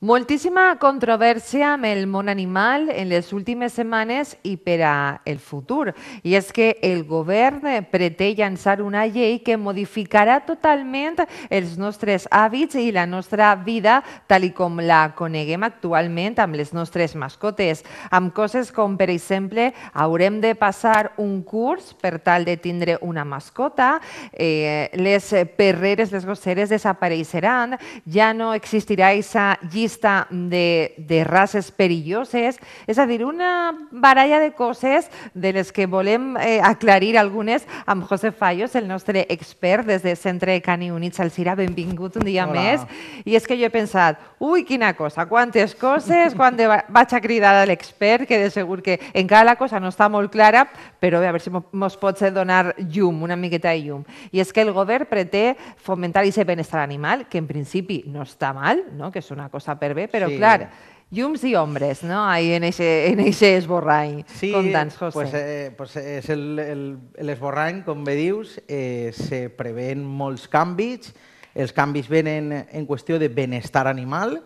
Moltíssima controvèrsia amb el món animal en les últimes setmanes i per a el futur. I és que el govern preté llançar una llei que modificarà totalment els nostres hàbits i la nostra vida tal i com la coneguem actualment amb les nostres mascotes. Amb coses com, per exemple, haurem de passar un curs per tal de tindre una mascota, eh, les perreres, les gosseres desapareixeran, ja no existirà aquesta llista lista de, de races perilloses, és a dir, una baralla de coses de les que volem eh, aclarir algunes amb José Fallos, el nostre expert des de Centre Cani Units al Alcira. Benvingut un dia Hola. més. I és que jo he pensat, ui, quina cosa, quantes coses, quan de... vaig a cridar a l'expert, que de segur que encara la cosa no està molt clara, però bé, a veure si mos pots donar llum, una miqueta de llum. I és que el govern preté fomentar i ser benestar animal, que en principi no està mal, no? que és una cosa per bé, però sí. clar, llums i ombres, no?, ahí en eixe, en eixe esborrany. Sí, Conta'ns, José. Pues, eh, pues és l'esborrany, com bé dius, eh, se preven molts canvis, els canvis venen en qüestió de benestar animal,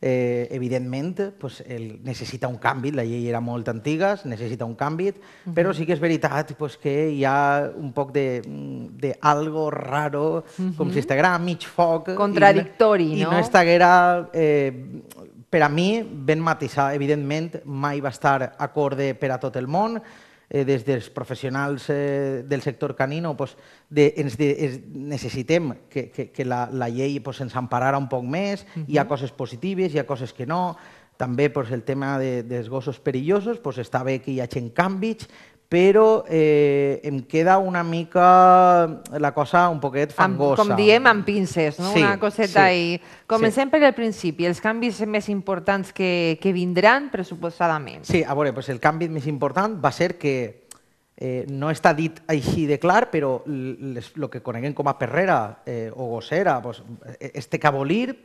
Eh, evidentment, pues, el, necessita un canvi, la llei era molt antiga, necessita un canvi, uh -huh. però sí que és veritat pues, que hi ha un poc de, de algo raro, uh -huh. com si estiguera a mig foc. Contradictori, i, no? I no estiguera, eh, per a mi, ben matisar. Evidentment, mai va estar acorde per a tot el món, eh, des dels professionals eh, del sector canino, pues, de, ens de, es, necessitem que, que, que la, la llei pues, ens emparara un poc més, uh -huh. hi ha coses positives, hi ha coses que no, també pues, el tema de, dels gossos perillosos, pues, està bé que hi hagi canvis, però eh, em queda una mica la cosa un poquet fangosa. com diem, amb pinces, no? sí, una coseta sí, i... Comencem sí. per al principi, els canvis més importants que, que vindran, pressuposadament. Sí, a veure, pues el canvi més important va ser que eh, no està dit així de clar, però el que coneguem com a perrera eh, o gossera, pues, eh, es té que abolir,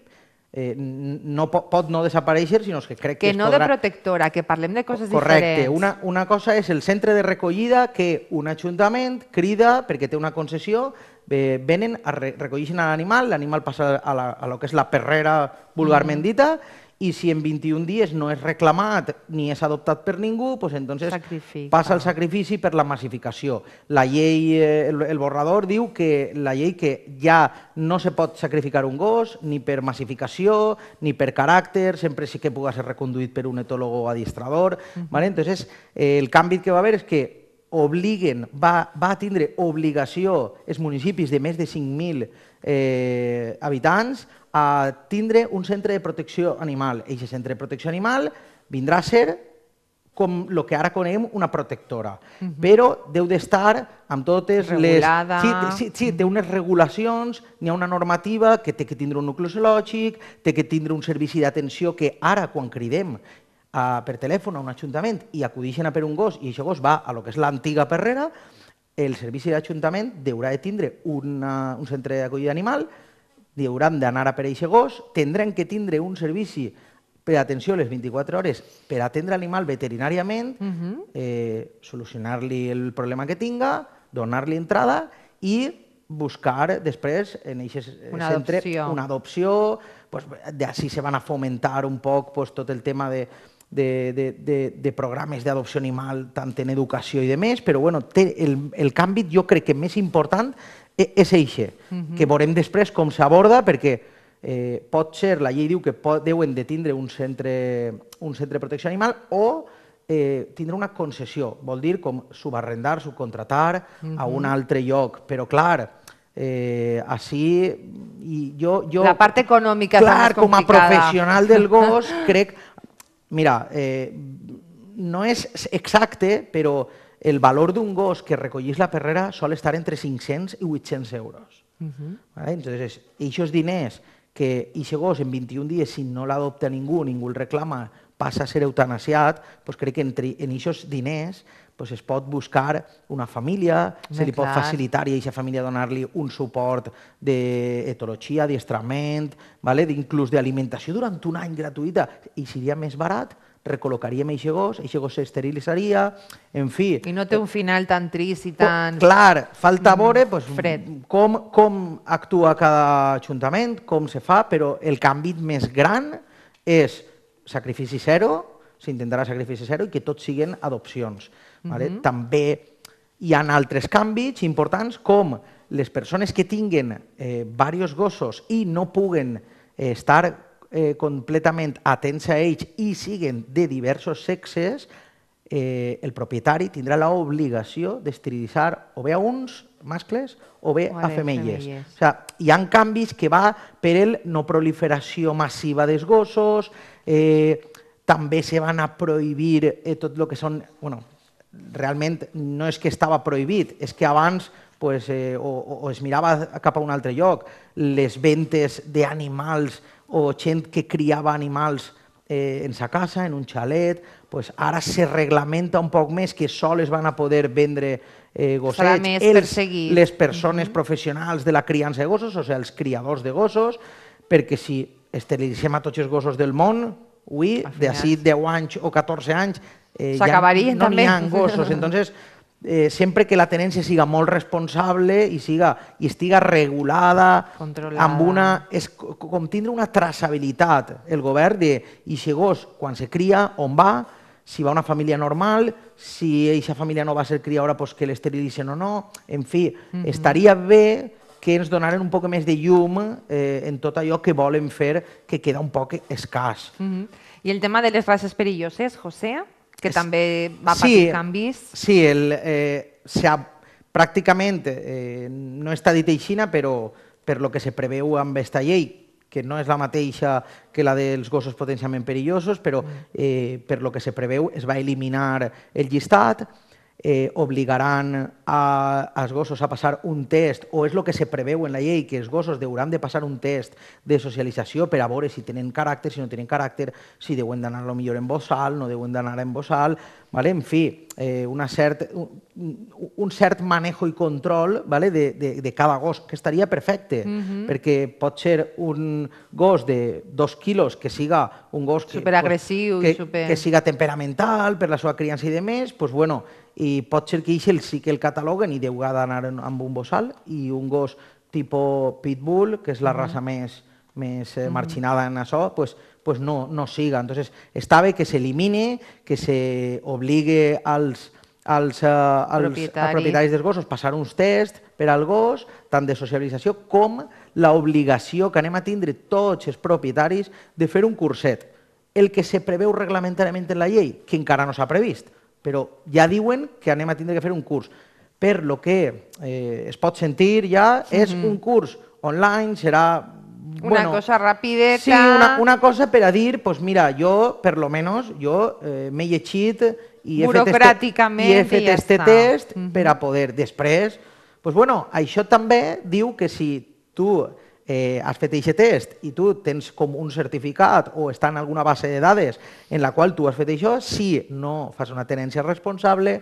eh, no pot, pot no desaparèixer, sinó que crec que, que no podrà... de protectora, que parlem de coses Correcte. diferents. Correcte. Una, una cosa és el centre de recollida que un ajuntament crida perquè té una concessió, eh, venen, a re recolleixen l'animal, l'animal passa a, la, a lo que és la perrera vulgarment dita, mm i si en 21 dies no és reclamat ni és adoptat per ningú, doncs entonces Sacrifica. passa el sacrifici per la massificació. La llei, eh, el, el borrador diu que la llei que ja no se pot sacrificar un gos ni per massificació, ni per caràcter, sempre sí que puga ser reconduït per un etòlogo o adiestrador. Uh -huh. vale? Entonces, eh, el canvi que va haver és que obliguen, va, va tindre obligació els municipis de més de 5.000 eh, habitants a tindre un centre de protecció animal. Aquest centre de protecció animal vindrà a ser com el que ara coneguem una protectora, uh -huh. però deu d'estar amb totes Regulada. les... Sí, sí, sí, té unes regulacions, n'hi ha una normativa que té que tindre un nucli té que tindre un servici d'atenció que ara, quan cridem a, per telèfon a un ajuntament i acudixen a per un gos i aquest gos va a lo que és l'antiga perrera, el servici d'ajuntament l'Ajuntament haurà de tindre una, un centre d'acollida animal, hauran d'anar a per aquest gos, tindran que tindre un servici per atenció a les 24 hores per atendre l'animal veterinàriament, uh mhm. -huh. eh, solucionar-li el problema que tinga, donar-li entrada i buscar després en aquest eh, una centre adopció. una adopció, pues, d'ací se van a fomentar un poc pues, tot el tema de de, de, de, de programes d'adopció animal, tant en educació i de més, però bueno, té el, el canvi jo crec que més important e, és eixe, uh mhm. -huh. que veurem després com s'aborda, perquè eh, pot ser, la llei diu que pot, deuen de tindre un centre, un centre de protecció animal o eh, tindre una concessió, vol dir com subarrendar, subcontratar uh -huh. a un mhm. altre lloc, però clar, eh, així... I jo, jo, la part econòmica clar, és més complicada. com a professional del gos, crec, mira, eh, no és exacte, però el valor d'un gos que recollís la perrera sol estar entre 500 i 800 euros. Uh mhm. -huh. vale? Entonces, aquests diners que aquest gos en 21 dies, si no l'adopta ningú, ningú el reclama, passa a ser eutanasiat, doncs crec que entre, en aquests diners doncs es pot buscar una família, Bé, se li clar. pot facilitar i a aquesta família donar-li un suport d'etologia, d'estrament, vale? inclús d'alimentació durant un any gratuïta, i seria més barat, recol·locaríem aquest gos, aquest gos s'esterilitzaria, en fi... I no té un final tan trist i oh, tan... Clar, falta mm, veure pues, doncs, fred. Com, com actua cada ajuntament, com se fa, però el canvi més gran és sacrifici zero, s'intentarà sacrifici zero i que tots siguin adopcions. Vale? També hi ha altres canvis importants com les persones que tinguen eh, diversos gossos i no puguen eh, estar eh, completament atents a ells i siguen de diversos sexes, eh, el propietari tindrà l'obligació d'esterilitzar o bé a uns mascles o bé o a, a femelles. femelles. O sigui, hi ha canvis que va per el no proliferació massiva dels gossos, eh, també se van a prohibir eh, tot el que són... Bueno, realment no és que estava prohibit, és que abans pues, eh, o, o es mirava cap a un altre lloc, les ventes d'animals o gent que criava animals eh, en sa casa, en un xalet, pues ara se reglamenta un poc més que sol es van a poder vendre eh, gossets. Els, les persones uh -huh. professionals de la criança de gossos, o sigui, els criadors de gossos, perquè si esterilitzem a tots els gossos del món, avui, d'ací 10 anys o 14 anys, eh, S'acabarien no també. No gossos, entonces eh, sempre que la tenència siga molt responsable i, siga, i estiga regulada, Controlada. amb una, és com tindre una traçabilitat, el govern de i si gos, quan se cria, on va, si va una família normal, si esa família no va ser criadora, pues doncs que l'esterilitzen o no, en fi, mm -hmm. estaria bé que ens donaren un poc més de llum eh, en tot allò que volen fer, que queda un poc escàs. Mm -hmm. I el tema de les races perilloses, José? que també va patir sí, canvis. Sí, el, eh, se ha, pràcticament, eh, no està dit així, però per lo que se preveu amb aquesta llei, que no és la mateixa que la dels gossos potencialment perillosos, però mm. eh, per lo que se preveu es va eliminar el llistat, eh, obligaran a, als gossos a passar un test, o és el que se preveu en la llei, que els gossos hauran de passar un test de socialització per a veure si tenen caràcter, si no tenen caràcter, si deuen d'anar a lo millor en bossal, no deuen d'anar en bossal, vale? en fi, eh, una cert, un, un cert manejo i control vale? de, de, de cada gos, que estaria perfecte, mm -hmm. perquè pot ser un gos de dos quilos que siga un gos que, superagressiu, pues, que, super... que siga temperamental per la seva criança i de més, pues, bueno, i pot ser que ells sí que el cataloguen i deu ha d'anar amb un bossal i un gos tipus pitbull, que és la raça mm raça més, més mm. Eh, marginada en això, pues, pues no, no siga. Entonces, està bé que s'elimine, que se obligue als, als, eh, als Propietari. propietaris dels gossos passar uns tests per al gos, tant de socialització com l'obligació que anem a tindre tots els propietaris de fer un curset. El que se preveu reglamentàriament en la llei, que encara no s'ha previst però ja diuen que anem a tindre que fer un curs. Per lo que eh, es pot sentir ja, és mm -hmm. un curs online, serà... Una bueno, cosa rapideta... Sí, una, una cosa per a dir, doncs pues mira, jo, per lo menos, jo eh, m'he llegit i he fet este, i he fet ja este test mm -hmm. per mm-hmm. a poder. Després, doncs pues bueno, això també diu que si tu eh, has fet aquest test i tu tens com un certificat o està en alguna base de dades en la qual tu has fet això, si no fas una tenència responsable,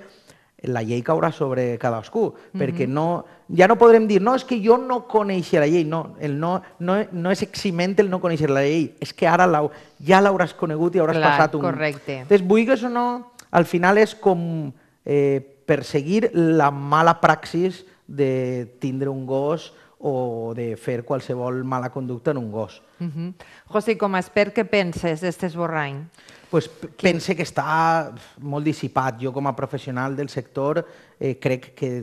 la llei caurà sobre cadascú, mm -hmm. perquè no, ja no podrem dir, no, és que jo no coneixia la llei, no, el no, no, no és eximent el no conèixer la llei, és que ara la, ja l'hauràs conegut i hauràs Clar, passat un... Correcte. Entonces, vulguis o no, al final és com eh, perseguir la mala praxis de tindre un gos o de fer qualsevol mala conducta en un gos. Uh -huh. José, com a expert, què penses d'aquest esborrany? Pues pense que està molt dissipat. Jo, com a professional del sector, eh, crec que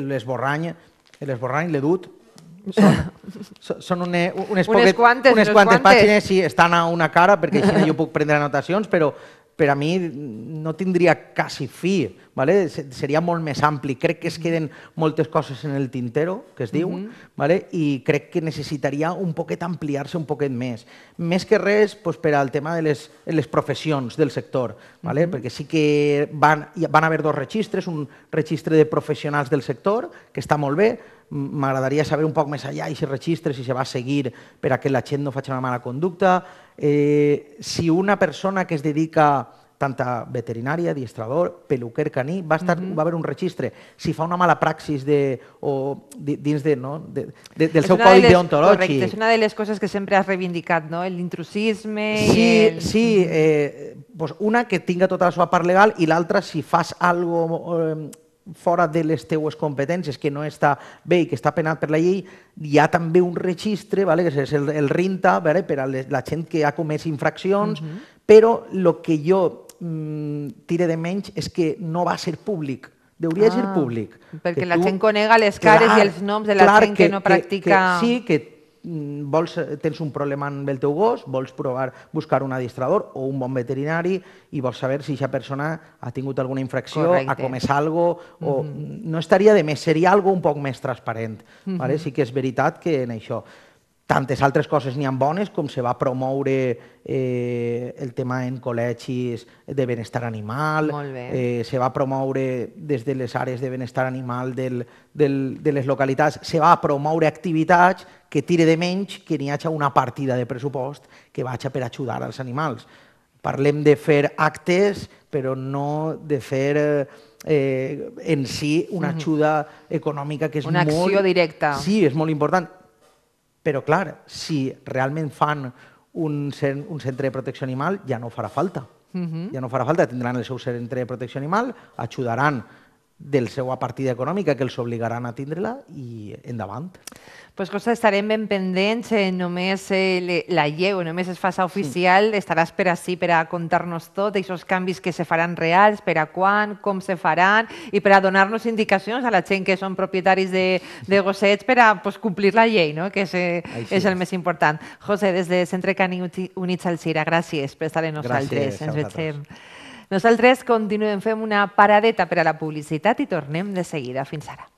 l'esborrany l'esborrany, l'edut, són, són une, unes, unes, poquet, quantes, unes quantes, quantes pàgines, sí, estan a una cara, perquè així jo puc prendre anotacions, però per a mi no tindria quasi fi, ¿vale? seria molt més ampli. Crec que es queden moltes coses en el tintero, que es diu, mm -hmm. ¿vale? i crec que necessitaria un poquet ampliar-se un poquet més. Més que res pues, per al tema de les, les professions del sector, ¿vale? Mm -hmm. perquè sí que van, van haver dos registres, un registre de professionals del sector, que està molt bé, m'agradaria saber un poc més allà i si registre, si se va seguir per a que la gent no faci una mala conducta, eh, si una persona que es dedica tant a veterinària, adiestrador, peluquer caní, va, estar, mm -hmm. va haver un registre. Si fa una mala praxis de, o dins de, no? de, de, del és seu codi de deontològic... Correcte, és una de les coses que sempre has reivindicat, no? l'intrusisme... Sí, el... sí eh, pues una que tinga tota la seva part legal i l'altra si fas algo eh, fora de les teues competències, que no està bé i que està penat per la llei, hi ha també un registre, vale, que és el, el RINTA, vale, per a les, la gent que ha comès infraccions, uh mhm. -huh. però el que jo mm, tire de menys és que no va ser públic. Deuria ah, ser públic. Perquè que la tu, gent conega les cares clar, i els noms de la clar, gent que, que no practica... Que, que, sí, que Mm, vols, eh, tens un problema amb el teu gos, vols provar buscar un adistrador o un bon veterinari i vols saber si aquesta persona ha tingut alguna infracció, Correcte. ha comès algo o mm -hmm. no estaria de més, seria algo un poc més transparent. Mm -hmm. vale? Mm-hmm. Sí que és veritat que en això tantes altres coses n'hi ha bones com se va promoure eh, el tema en col·legis de benestar animal, eh, se va promoure des de les àrees de benestar animal del, del, de les localitats, se va promoure activitats que tire de menys que n'hi hagi una partida de pressupost que vagi per ajudar als animals. Parlem de fer actes, però no de fer... Eh, eh, en si una mm-hmm. ajuda econòmica que és una molt... Una acció directa. Sí, és molt important. Però, clar, si realment fan un, un centre de protecció animal, ja no farà falta. Uh mhm. -huh. Ja no farà falta, tindran el seu centre de protecció animal, ajudaran del seu partida econòmica que els obligaran a tindre-la i endavant. Pues cosa, estarem ben pendents, eh, només eh, la lleu, només es faça oficial, sí. estaràs per ací per a contar-nos tot, aquests canvis que se faran reals, per a quan, com se faran, i per a donar-nos indicacions a la gent que són propietaris de, de gossets per a pues, complir la llei, no? que és, eh, Així és el és. més important. José, des de Centre Cani Units al Cira, gràcies per estar amb nosaltres. Gràcies, Ens veiem. Nosaltres continuem fent una paradeta per a la publicitat i tornem de seguida. Fins ara.